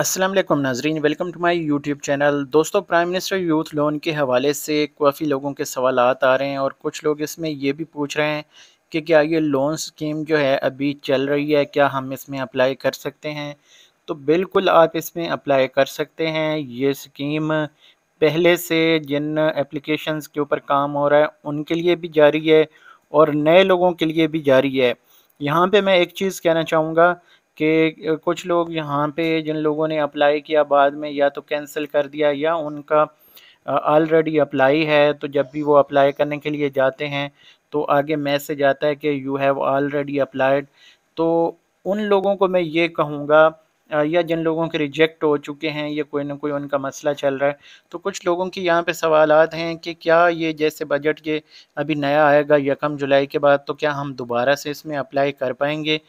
असलम नाजरीन welcome to my YouTube channel दोस्तों prime minister youth loan के हवाले से काफ़ी लोगों के सवाल आ रहे हैं और कुछ लोग इसमें ये भी पूछ रहे हैं कि क्या ये लोन स्कीम जो है अभी चल रही है क्या हम इसमें अप्लाई कर सकते हैं तो बिल्कुल आप इसमें अप्लाई कर सकते हैं ये स्कीम पहले से जिन एप्लीकेशन के ऊपर काम हो रहा है उनके लिए भी जारी है और नए लोगों के लिए भी जारी है यहाँ पर मैं एक चीज़ कहना चाहूँगा कि कुछ लोग यहाँ पे जिन लोगों ने अप्लाई किया बाद में या तो कैंसिल कर दिया या उनका ऑलरेडी अप्लाई है तो जब भी वो अप्लाई करने के लिए जाते हैं तो आगे मैसेज आता है कि यू हैव ऑलरेडी अप्लाइड तो उन लोगों को मैं ये कहूँगा या जिन लोगों के रिजेक्ट हो चुके हैं या कोई ना कोई उनका मसला चल रहा है तो कुछ लोगों की यहाँ पे सवाल हैं कि क्या ये जैसे बजट ये अभी नया आएगा यकम जुलाई के बाद तो क्या हम दोबारा से इसमें अप्लाई कर पाएंगे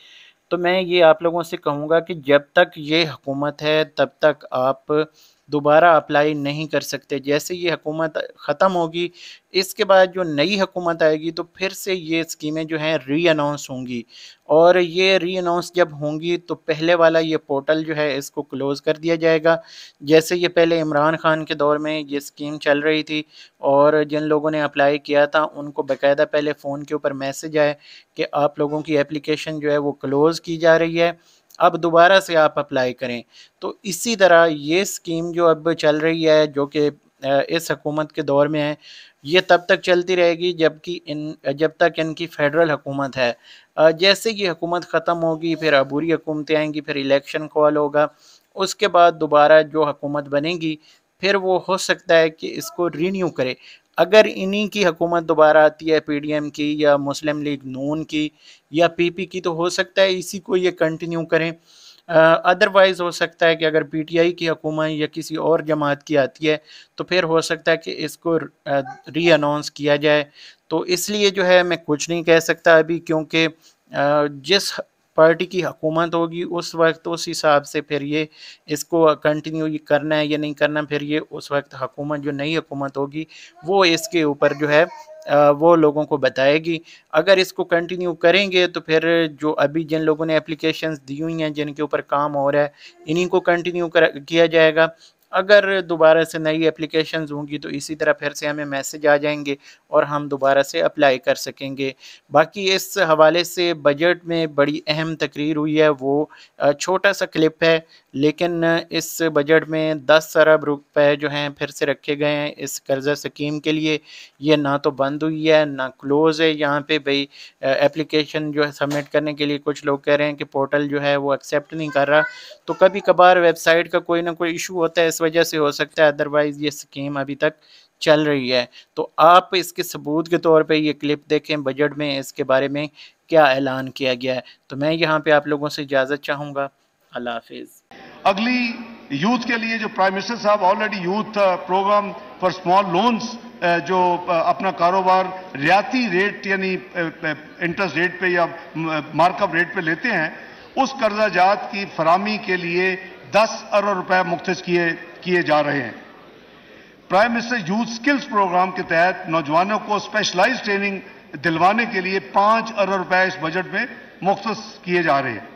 तो मैं ये आप लोगों से कहूँगा कि जब तक ये हुकूमत है तब तक आप दोबारा अप्लाई नहीं कर सकते जैसे ये हुकूमत ख़त्म होगी इसके बाद जो नई हुकूमत आएगी तो फिर से ये स्कीमें जो हैं री अनाउंस होंगी और ये री अनाउंस जब होंगी तो पहले वाला ये पोर्टल जो है इसको क्लोज़ कर दिया जाएगा जैसे ये पहले इमरान खान के दौर में ये स्कीम चल रही थी और जिन लोगों ने अप्लाई किया था उनको बाकायदा पहले फ़ोन के ऊपर मैसेज आए कि आप लोगों की एप्लीकेशन जो है वो क्लोज़ की जा रही है अब दोबारा से आप अप्लाई करें तो इसी तरह ये स्कीम जो अब चल रही है जो कि इस हकूमत के दौर में है ये तब तक चलती रहेगी जबकि इन जब तक इनकी फेडरल हकूमत है जैसे ही हुकूमत ख़त्म होगी फिर अबूरी हुकूमतें आएंगी फिर इलेक्शन कॉल होगा उसके बाद दोबारा जो हकूमत बनेगी फिर वो हो सकता है कि इसको रीन्यू करे अगर इन्हीं की हुकूमत दोबारा आती है पीडीएम की या मुस्लिम लीग नून की या पीपी की तो हो सकता है इसी को ये कंटिन्यू करें अदरवाइज़ हो सकता है कि अगर पीटीआई की हुकूमत या किसी और जमात की आती है तो फिर हो सकता है कि इसको री अनाउंस किया जाए तो इसलिए जो है मैं कुछ नहीं कह सकता अभी क्योंकि जिस पार्टी की हुकूमत होगी उस वक्त उस हिसाब से फिर ये इसको कंटिन्यू करना है या नहीं करना फिर ये उस वक्त हुकूमत जो नई हुकूमत होगी वो इसके ऊपर जो है वो लोगों को बताएगी अगर इसको कंटिन्यू करेंगे तो फिर जो अभी जिन लोगों ने एप्लीकेशंस दी हुई हैं जिनके ऊपर काम हो रहा है इन्हीं को कंटिन्यू किया जाएगा अगर दोबारा से नई एप्लीकेशन होंगी तो इसी तरह फिर से हमें मैसेज आ जाएंगे और हम दोबारा से अप्लाई कर सकेंगे बाकी इस हवाले से बजट में बड़ी अहम तकरीर हुई है वो छोटा सा क्लिप है लेकिन इस बजट में दस अरब रुपए जो हैं फिर से रखे गए हैं इस कर्जा स्कीम के लिए ये ना तो बंद हुई है ना क्लोज़ है यहाँ पे भाई एप्लीकेशन जो है सबमिट करने के लिए कुछ लोग कह रहे हैं कि पोर्टल जो है वो एक्सेप्ट नहीं कर रहा तो कभी कभार वेबसाइट का कोई ना कोई इशू होता है इस वजह से हो सकता है अदरवाइज़ ये स्कीम अभी तक चल रही है तो आप इसके सबूत के तौर पे ये क्लिप देखें बजट में इसके बारे में क्या ऐलान किया गया है तो मैं यहाँ पे आप लोगों से इजाज़त चाहूँगा अल्लाह हाफिज़ अगली यूथ के लिए जो प्राइम मिनिस्टर साहब already youth program for small loans जो uh, अपना कारोबार रियाती रेट यानी इंटरेस्ट uh, रेट uh, पे या मार्कअप रेट पे लेते हैं उस कर्जा जात की फरामी के लिए 10 अरब रुपए मुख्त किए किए जा रहे हैं prime minister youth skills program के तहत नौजवानों को स्पेशलाइज ट्रेनिंग दिलवाने के लिए पांच अरब रुपए इस बजट में मुख्त किए जा रहे हैं